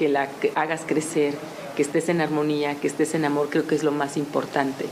que la hagas crecer, que estés en armonía, que estés en amor, creo que es lo más importante.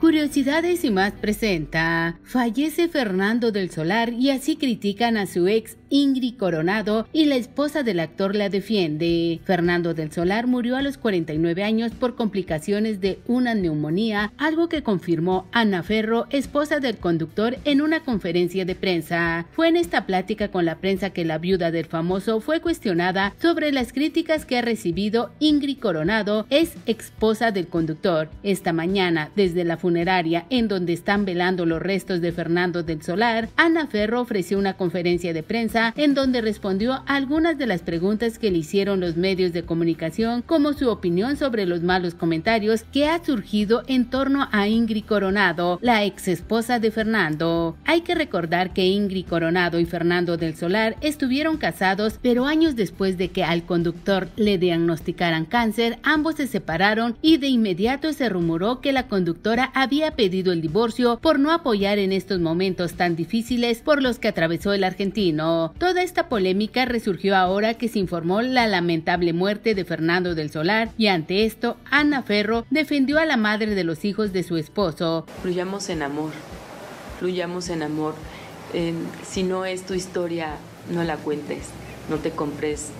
Curiosidades y más presenta. Fallece Fernando del Solar y así critican a su ex Ingrid Coronado y la esposa del actor la defiende. Fernando del Solar murió a los 49 años por complicaciones de una neumonía, algo que confirmó Ana Ferro, esposa del conductor, en una conferencia de prensa. Fue en esta plática con la prensa que la viuda del famoso fue cuestionada sobre las críticas que ha recibido Ingrid Coronado, es esposa del conductor. Esta mañana, desde la funeraria en donde están velando los restos de Fernando del Solar, Ana Ferro ofreció una conferencia de prensa en donde respondió a algunas de las preguntas que le hicieron los medios de comunicación, como su opinión sobre los malos comentarios que ha surgido en torno a Ingrid Coronado, la ex esposa de Fernando. Hay que recordar que Ingrid Coronado y Fernando del Solar estuvieron casados, pero años después de que al conductor le diagnosticaran cáncer, ambos se separaron y de inmediato se rumoró que la conductora había pedido el divorcio por no apoyar en estos momentos tan difíciles por los que atravesó el argentino. Toda esta polémica resurgió ahora que se informó la lamentable muerte de Fernando del Solar y ante esto Ana Ferro defendió a la madre de los hijos de su esposo. Fluyamos en amor, fluyamos en amor. si no es tu historia, no la cuentes, no te compres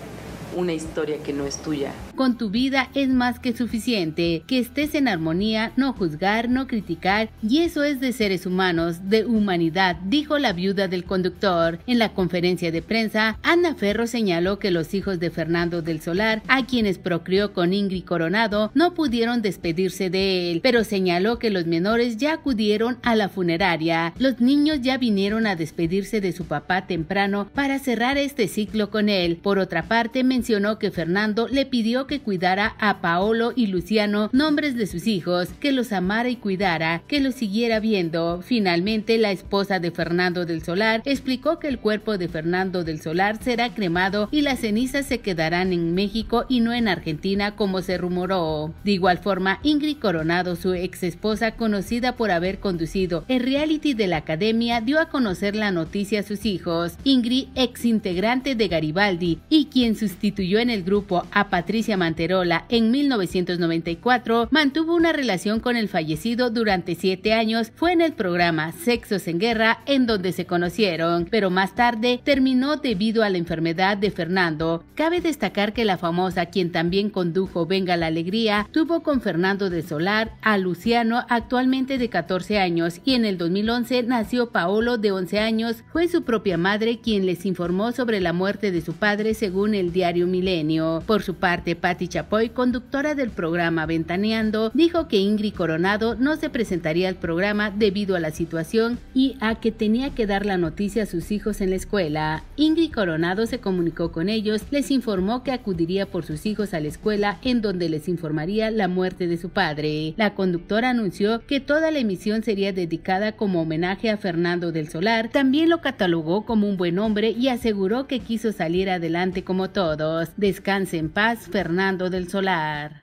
una historia que no es tuya con tu vida es más que suficiente. Que estés en armonía, no juzgar, no criticar, y eso es de seres humanos, de humanidad, dijo la viuda del conductor. En la conferencia de prensa, Ana Ferro señaló que los hijos de Fernando del Solar, a quienes procrió con Ingrid Coronado, no pudieron despedirse de él, pero señaló que los menores ya acudieron a la funeraria. Los niños ya vinieron a despedirse de su papá temprano para cerrar este ciclo con él. Por otra parte, mencionó que Fernando le pidió que cuidara a Paolo y Luciano, nombres de sus hijos, que los amara y cuidara, que los siguiera viendo. Finalmente, la esposa de Fernando del Solar explicó que el cuerpo de Fernando del Solar será cremado y las cenizas se quedarán en México y no en Argentina como se rumoró. De igual forma, Ingrid Coronado, su ex esposa conocida por haber conducido el reality de la academia, dio a conocer la noticia a sus hijos. Ingrid, ex integrante de Garibaldi y quien sustituyó en el grupo a Patricia Manterola en 1994, mantuvo una relación con el fallecido durante siete años. Fue en el programa Sexos en Guerra en donde se conocieron, pero más tarde terminó debido a la enfermedad de Fernando. Cabe destacar que la famosa, quien también condujo Venga la Alegría, tuvo con Fernando de Solar a Luciano, actualmente de 14 años, y en el 2011 nació Paolo de 11 años. Fue su propia madre quien les informó sobre la muerte de su padre según el diario Milenio. Por su parte, Patti Chapoy, conductora del programa Ventaneando, dijo que Ingrid Coronado no se presentaría al programa debido a la situación y a que tenía que dar la noticia a sus hijos en la escuela. Ingrid Coronado se comunicó con ellos, les informó que acudiría por sus hijos a la escuela en donde les informaría la muerte de su padre. La conductora anunció que toda la emisión sería dedicada como homenaje a Fernando del Solar. También lo catalogó como un buen hombre y aseguró que quiso salir adelante como todos. Descanse en paz, Fernando Nando del Solar.